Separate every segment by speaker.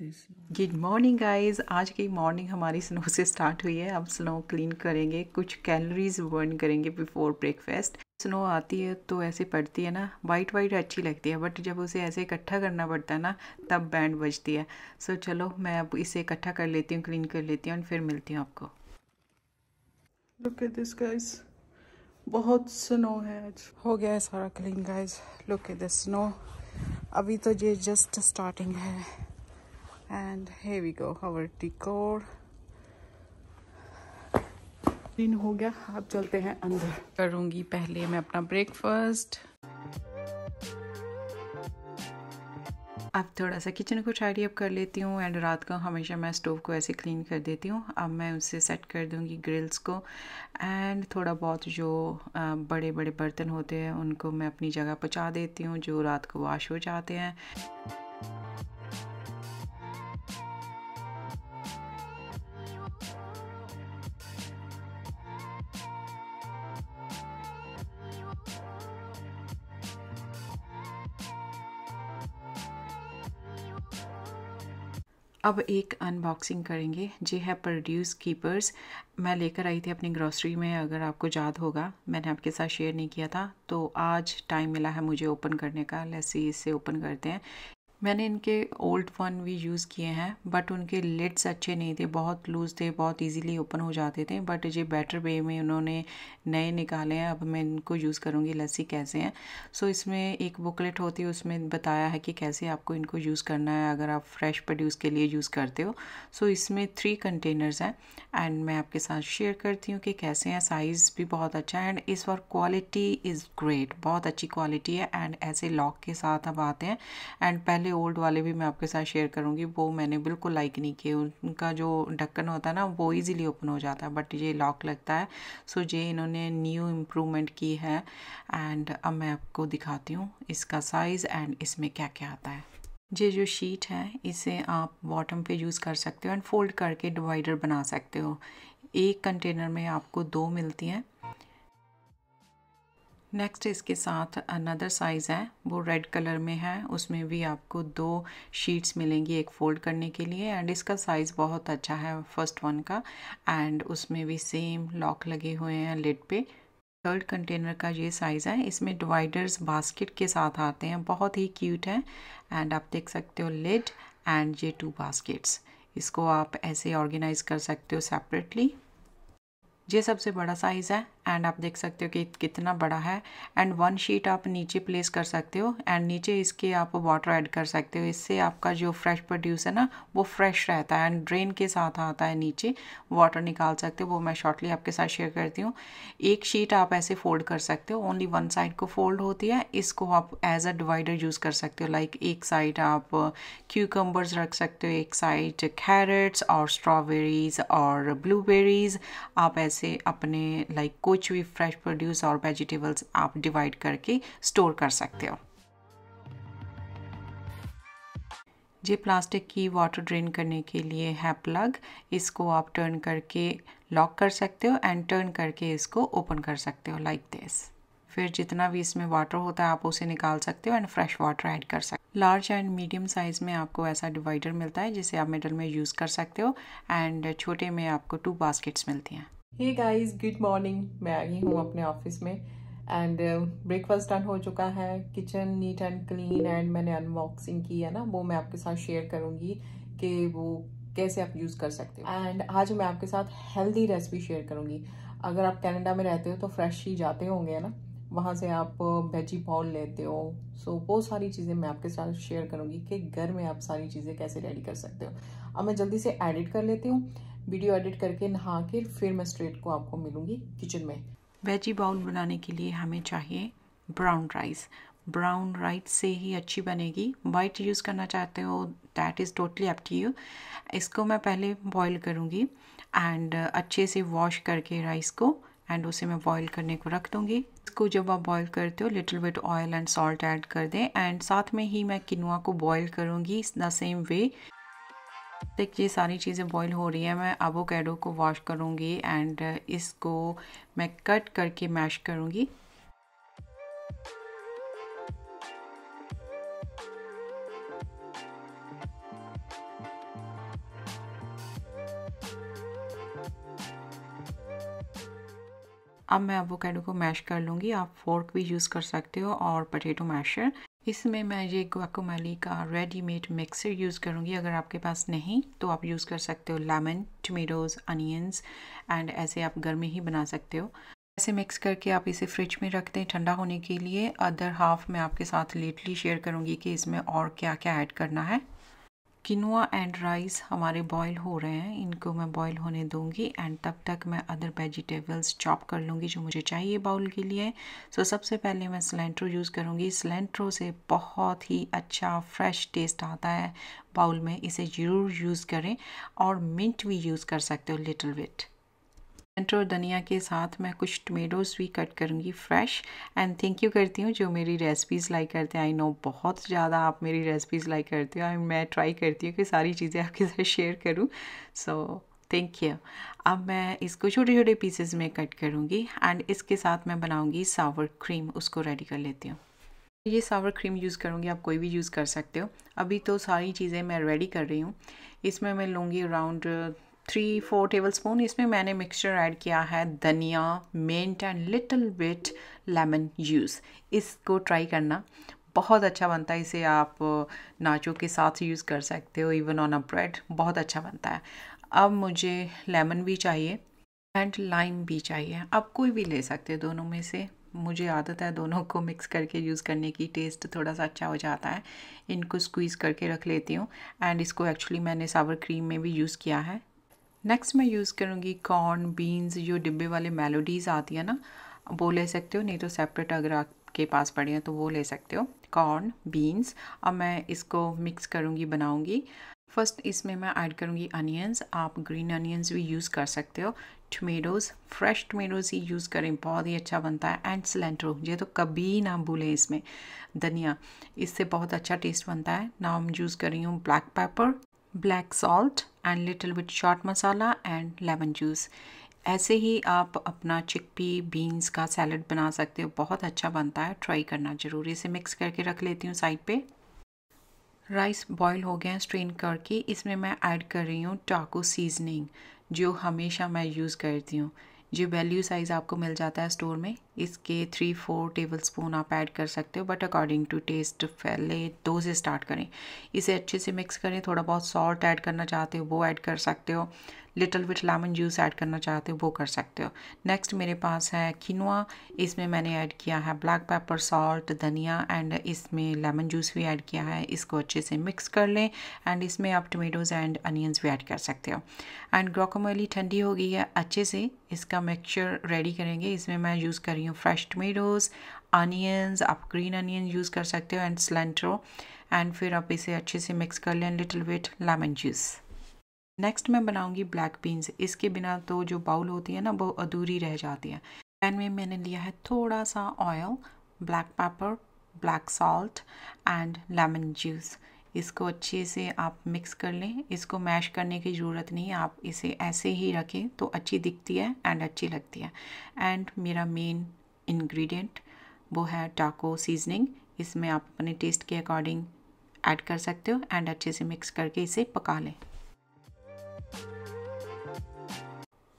Speaker 1: good morning guys आज की morning हमारी स्नो से स्टार्ट हुई है अब स्नो क्लीन करेंगे कुछ कैलोरीज बर्न करेंगे बिफोर ब्रेकफास्ट स्नो आती है तो ऐसे पड़ती है ना वाइट वाइट अच्छी लगती है बट जब उसे ऐसे इकट्ठा करना पड़ता है ना तब बैंड बजती है सो so, चलो मैं अब इसे इकट्ठा कर लेती हूँ क्लीन कर लेती हूँ और फिर मिलती हूँ आपको लुक एट दिस गाइस बहुत स्नो है आज हो गया है सारा clean guys look at this snow अभी तो ये जस्ट स्टार्टिंग है and here we go our decor दिन हो गया अब चलते हैं अंदर करूँगी पहले मैं अपना ब्रेकफास्ट अब थोड़ा सा किचन को टाइडी अप कर लेती हूँ एंड रात का हमेशा मैं स्टोव को ऐसे क्लीन कर देती हूँ अब मैं उसे सेट कर दूँगी ग्रिल्स को एंड थोड़ा बहुत जो बड़े बड़े बर्तन होते हैं उनको मैं अपनी जगह पहुँचा देती हूँ जो रात को वॉश हो जाते हैं अब एक अनबॉक्सिंग करेंगे जे है प्रोड्यूस कीपर्स मैं लेकर आई थी अपनी ग्रॉसरी में अगर आपको याद होगा मैंने आपके साथ शेयर नहीं किया था तो आज टाइम मिला है मुझे ओपन करने का लेसी इसे ओपन करते हैं मैंने इनके ओल्ड वन भी यूज़ किए हैं बट उनके लिड्स अच्छे नहीं थे बहुत लूज़ थे बहुत इजीली ओपन हो जाते थे बट ये बेटर वे में उन्होंने नए निकाले हैं अब मैं इनको यूज़ करूँगी लस्सी कैसे हैं सो so, इसमें एक बुकलेट होती है उसमें बताया है कि कैसे आपको इनको यूज़ करना है अगर आप फ्रेश प्रोड्यूस के लिए यूज़ करते हो सो so, इसमें थ्री कंटेनर्स हैं एंड मैं आपके साथ शेयर करती हूँ कि कैसे हैं साइज़ भी बहुत अच्छा है एंड इस बार क्वालिटी इज़ ग्रेट बहुत अच्छी क्वालिटी है एंड ऐसे लॉक के साथ अब आते हैं एंड पहले वाले ओल्ड वाले भी मैं आपके साथ शेयर करूँगी वो मैंने बिल्कुल लाइक नहीं किए उनका जो ढक्कन होता है ना वो ईज़िली ओपन हो जाता है बट ये लॉक लगता है सो ये इन्होंने न्यू इम्प्रूवमेंट की है एंड अब मैं आपको दिखाती हूँ इसका साइज़ एंड इसमें क्या क्या आता है ये जो शीट है इसे आप बॉटम पे यूज़ कर सकते हो एंड फोल्ड करके डिवाइडर बना सकते हो एक कंटेनर में आपको दो मिलती हैं नेक्स्ट इसके साथ अनदर साइज़ है वो रेड कलर में है उसमें भी आपको दो शीट्स मिलेंगी एक फ़ोल्ड करने के लिए एंड इसका साइज़ बहुत अच्छा है फर्स्ट वन का एंड उसमें भी सेम लॉक लगे हुए हैं लिड पे थर्ड कंटेनर का ये साइज़ है इसमें डिवाइडर्स बास्केट के साथ आते हैं बहुत ही क्यूट है एंड आप देख सकते हो लिड एंड ये टू बास्केट्स इसको आप ऐसे ऑर्गेनाइज़ कर सकते हो सेपरेटली ये सबसे बड़ा साइज़ है एंड आप देख सकते हो कि कितना बड़ा है एंड वन शीट आप नीचे प्लेस कर सकते हो एंड नीचे इसके आप वाटर ऐड कर सकते हो इससे आपका जो फ्रेश प्रोड्यूस है ना वो फ्रेश रहता है एंड ड्रेन के साथ आता है नीचे वाटर निकाल सकते हो वो मैं शॉर्टली आपके साथ शेयर करती हूँ एक शीट आप ऐसे फोल्ड कर सकते हो ओनली वन साइड को फोल्ड होती है इसको आप एज अ डिवाइडर यूज़ कर सकते हो लाइक एक साइड आप क्यूकम्बर्स रख सकते हो एक साइड कैरेट्स और स्ट्रॉबेरीज और ब्लूबेरीज आप ऐसे से अपने लाइक कुछ भी फ्रेश प्रोड्यूस और वेजिटेबल्स आप डिवाइड करके स्टोर कर सकते हो जे प्लास्टिक की वाटर ड्रेन करने के लिए है प्लग इसको आप टर्न करके लॉक कर सकते हो एंड टर्न करके इसको ओपन कर सकते हो लाइक दिस फिर जितना भी इसमें वाटर होता है आप उसे निकाल सकते हो एंड फ्रेश वाटर ऐड कर सकते हो लार्ज एंड मीडियम साइज़ में आपको ऐसा डिवाइडर मिलता है जिसे आप मिडल में यूज़ कर सकते हो एंड छोटे में आपको टू बास्केट्स मिलती हैं हे गाइस गुड मॉर्निंग मैं आई हूँ अपने ऑफिस में एंड ब्रेकफास्ट डन हो चुका है kitchen neat and clean and मैंने अनबॉक्सिंग की है ना वो मैं आपके साथ शेयर करूंगी कि वो कैसे आप यूज़ कर सकते हो एंड आज मैं आपके साथ हेल्दी रेसिपी शेयर करूंगी अगर आप कनाडा में रहते हो तो फ्रेश ही जाते होंगे ना वहाँ से आप वेजी uh, बॉल लेते हो सो बहुत सारी चीज़ें मैं आपके साथ शेयर करूँगी कि घर में आप सारी चीज़ें कैसे रेडी कर सकते हो अब मैं जल्दी से एडिट कर लेती हूँ वीडियो एडिट करके नहा के फिर मैं स्ट्रेट को आपको मिलूंगी किचन में वेजी बाउल बनाने के लिए हमें चाहिए ब्राउन राइस ब्राउन राइस से ही अच्छी बनेगी वाइट यूज़ करना चाहते हो that is totally up to you इसको मैं पहले बॉईल करूँगी एंड अच्छे से वॉश करके राइस को एंड उसे मैं बॉईल करने को रख दूँगी इसको जब आप बॉईल करते हो little bit oil and salt add कर दें एंड साथ में ही मैं किनुआ को बॉयल करूँगी द सेम वे देखिए सारी चीज़ें बॉईल हो रही है मैं अबोकेडो को वॉश करूँगी एंड uh, इसको मैं कट करके मैश करूँगी अब मैं अबोकेडो को मैश कर लूँगी आप फोर्क भी यूज़ कर सकते हो और पटेटो मैशर इसमें मैं ये गुआकोमेली का रेडीमेड मिक्सर यूज़ करूँगी अगर आपके पास नहीं तो आप यूज़ कर सकते हो लेमन टमेटोज़ अनियंस एंड ऐसे आप घर में ही बना सकते हो ऐसे मिक्स करके आप इसे फ्रिज में रख दें ठंडा होने के लिए अदर हाफ मैं आपके साथ लेटली शेयर करूँगी कि इसमें और क्या क्या ऐड करना है किनुआ एंड राइस हमारे बॉईल हो रहे हैं इनको मैं बॉईल होने दूंगी एंड तब तक मैं अदर वेजिटेबल्स चॉप कर लूँगी जो मुझे चाहिए बाउल के लिए सो so, सबसे पहले मैं सिलेंट्रो यूज़ करूँगी सिलेंट्रो से बहुत ही अच्छा फ्रेश टेस्ट आता है बाउल में इसे ज़रूर यूज़ करें और मिंट भी यूज़ कर सकते हो लिटिल विट टमाटर और धनिया के साथ मैं कुछ टमेटोज़ भी कट करूँगी फ्रेश एंड थैंक यू करती हूँ जो मेरी रेसिपीज़ लाइक करते हैं आई नो बहुत ज़्यादा आप मेरी रेसिपीज़ लाइक करते हो एंड मैं ट्राई करती हूँ कि सारी चीज़ें आपके साथ शेयर करूँ सो थैंक यू अब मैं इसको छोटे छोटे पीसेस में कट करूँगी एंड इसके साथ मैं बनाऊँगी सावर क्रीम उसको रेडी कर लेती हूँ ये सावर क्रीम यूज़ करूँगी आप कोई भी यूज़ कर सकते हो अभी तो सारी चीज़ें मैं रेडी कर रही हूँ इसमें मैं लूँगी around three four table spoon इसमें मैंने मिक्सचर ऐड किया है धनिया mint and little bit lemon juice इसको ट्राई करना बहुत अच्छा बनता है इसे आप नाचों के साथ यूज़ कर सकते हो इवन ऑन अ ब्रेड बहुत अच्छा बनता है अब मुझे लेमन भी चाहिए एंड लाइम भी चाहिए आप कोई भी ले सकते हो दोनों में से मुझे आदत है दोनों को मिक्स करके यूज़ करने की टेस्ट थोड़ा सा अच्छा हो जाता है इनको स्क्वीज़ करके रख लेती हूँ एंड इसको एक्चुअली मैंने सावर क्रीम में भी यूज़ किया है नेक्स्ट मैं यूज़ करूँगी कॉर्न बीन्स जो डिब्बे वाले मेलोडीज़ आती है ना वो ले सकते हो नहीं तो सेपरेट अगर आपके पास पड़े हैं तो वो ले सकते हो कॉर्न बीन्स अब मैं इसको मिक्स करूँगी बनाऊँगी फर्स्ट इसमें मैं ऐड करूँगी अनियंस आप ग्रीन अनियंस भी यूज़ कर सकते हो टमेटोज़ फ्रेश टमेटोज़ ही यूज़ करें बहुत ही अच्छा बनता है एंड सिलेंट्रो ये तो कभी ना भूलें इसमें धनिया इससे बहुत अच्छा टेस्ट बनता है ना हम यूज़ कर रही हूँ black pepper black salt and little bit chaat masala and lemon juice ऐसे ही आप अपना चिकपी बीन्स का सैलड बना सकते हो बहुत अच्छा बनता है ट्राई करना ज़रूरी इसे मिक्स करके रख लेती हूँ साइड पे राइस बॉईल हो गया स्ट्रेन करके इसमें मैं ऐड कर रही हूँ टाको सीजनिंग जो हमेशा मैं यूज़ करती हूँ जो वैल्यू साइज़ आपको मिल जाता है स्टोर में इसके थ्री फोर टेबल स्पून आप ऐड कर सकते हो बट अकॉर्डिंग टू टेस्ट पहले दो से स्टार्ट करें इसे अच्छे से मिक्स करें थोड़ा बहुत सॉल्ट ऐड करना चाहते हो वो ऐड कर सकते हो little bit lemon juice add करना चाहते हो वो कर सकते हो नेक्स्ट मेरे पास है किनवा इसमें मैंने ऐड किया है ब्लैक पेपर सॉल्ट धनिया एंड इसमें लेमन जूस भी ऐड किया है इसको अच्छे से मिक्स कर लें एंड इसमें आप टोमेटोज़ एंड अनियंस भी ऐड कर सकते हो एंड ग्रोकोमली ठंडी हो गई है अच्छे से इसका मिक्सचर रेडी करेंगे इसमें मैं यूज़ कर रही हूँ फ्रेश टमेटोज़ अनियंस आप ग्रीन अनियन यूज़ कर सकते हो एंड स्लेंट्रो एंड फिर आप इसे अच्छे से मिक्स कर लें little bit lemon juice next मैं बनाऊंगी ब्लैक बीन्स इसके बिना तो जो बाउल होती है ना वो अधूरी रह जाती है पैन में मैंने लिया है थोड़ा सा oil black pepper black salt and lemon juice इसको अच्छे से आप मिक्स कर लें इसको मैश करने की ज़रूरत नहीं आप इसे ऐसे ही रखें तो अच्छी दिखती है एंड अच्छी लगती है एंड मेरा मेन इन्ग्रीडियंट वो है टाको सीजनिंग इसमें आप अपने टेस्ट के अकॉर्डिंग ऐड कर सकते हो एंड अच्छे से मिक्स करके इसे पका लें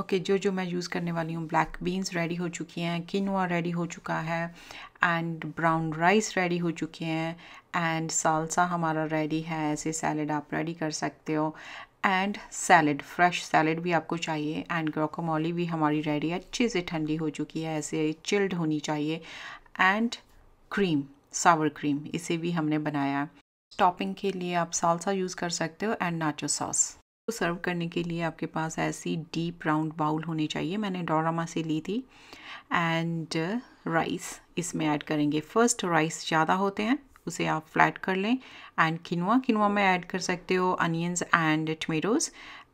Speaker 1: ओके okay, जो जो मैं यूज़ करने वाली हूँ ब्लैक बीन्स रेडी हो चुकी हैं किनवा रेडी हो चुका है एंड ब्राउन राइस रेडी हो चुके हैं एंड सालसा हमारा रेडी है ऐसे सैलड आप रेडी कर सकते हो एंड सैलड फ्रेश सैलड भी आपको चाहिए एंड ग्रोकोमोली भी हमारी रेडी है अच्छे से ठंडी हो चुकी है ऐसे चिल्ड होनी चाहिए एंड क्रीम सावर क्रीम इसे भी हमने बनाया टॉपिंग के लिए आप सालसा यूज़ कर सकते हो एंड नाचो सॉस को सर्व करने के लिए आपके पास ऐसी डीप राउंड बाउल होनी चाहिए मैंने डोरामा से ली थी एंड राइस इसमें ऐड करेंगे फर्स्ट राइस ज़्यादा होते हैं उसे आप फ्लैट कर लें एंड किनवा किनवा में ऐड कर सकते हो अनियंस एंड टमेटोज़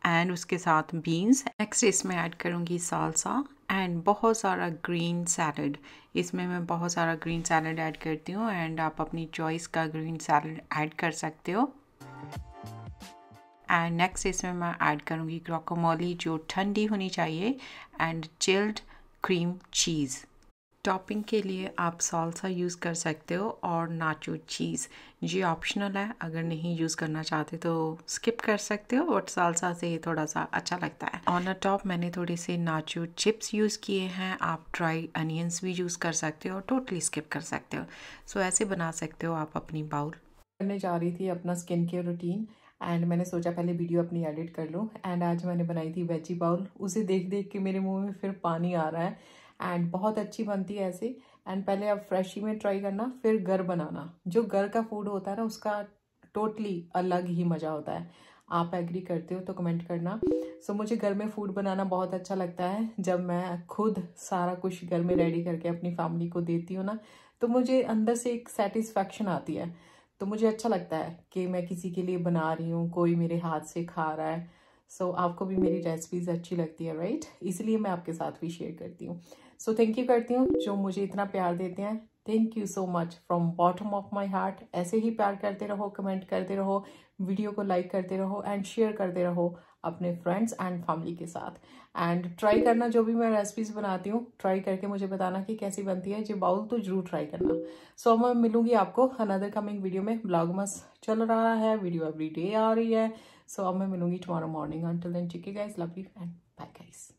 Speaker 1: एंड उसके साथ बीन्स नेक्स्ट इसमें ऐड करूँगी सालसा एंड बहुत सारा ग्रीन सैलड इसमें मैं बहुत सारा ग्रीन सैलड ऐड करती हूँ एंड आप अपनी चॉइस का ग्रीन सैलड ऐड कर सकते हो एंड नेक्स्ट इसमें मैं ऐड करूँगी ग्रोकोमोली जो ठंडी होनी चाहिए and chilled cream cheese topping के लिए आप सॉल्सा यूज़ कर सकते हो और नाचो चीज़ ये ऑप्शनल है अगर नहीं यूज़ करना चाहते तो स्किप कर सकते हो बट सालसा से थोड़ा सा अच्छा लगता है ऑन अ टॉप मैंने थोड़े से नाचो चिप्स यूज़ किए हैं आप ड्राई अनियंस भी यूज़ कर सकते हो और टोटली स्किप कर सकते हो सो so, ऐसे बना सकते हो आप अपनी बाउल करने जा रही थी अपना स्किन केयर रूटीन एंड मैंने सोचा पहले वीडियो अपनी एडिट कर लूँ एंड आज मैंने बनाई थी वेजी बाउल उसे देख देख के मेरे मुंह में फिर पानी आ रहा है एंड बहुत अच्छी बनती है ऐसे एंड पहले आप फ्रेश ही में ट्राई करना फिर घर बनाना जो घर का फूड होता है ना उसका टोटली अलग ही मज़ा होता है आप एग्री करते हो तो कमेंट करना सो so, मुझे घर में फूड बनाना बहुत अच्छा लगता है जब मैं खुद सारा कुछ घर में रेडी करके अपनी फैमिली को देती हूँ ना तो मुझे अंदर से एक सेटिस्फैक्शन आती है तो मुझे अच्छा लगता है कि मैं किसी के लिए बना रही हूँ कोई मेरे हाथ से खा रहा है सो so, आपको भी मेरी रेसिपीज़ अच्छी लगती है राइट इसलिए मैं आपके साथ भी शेयर करती हूँ सो थैंक यू करती हूँ जो मुझे इतना प्यार देते हैं thank you so much from bottom of my heart ऐसे ही प्यार करते रहो कमेंट करते रहो वीडियो को लाइक करते रहो एंड शेयर करते रहो अपने फ्रेंड्स एंड फैमिली के साथ एंड ट्राई करना जो भी मैं रेसिपीज़ बनाती हूँ ट्राई करके मुझे बताना कि कैसी बनती है जी बाउल तो जरूर ट्राई करना सो so, मैं मिलूंगी आपको अनदर कमिंग वीडियो में ब्लॉग मस चल रहा है वीडियो एवरी डे आ रही है सो so, अब मैं मिलूंगी टुमारो मॉर्निंग अंटिल देन चिके guys love you and bye guys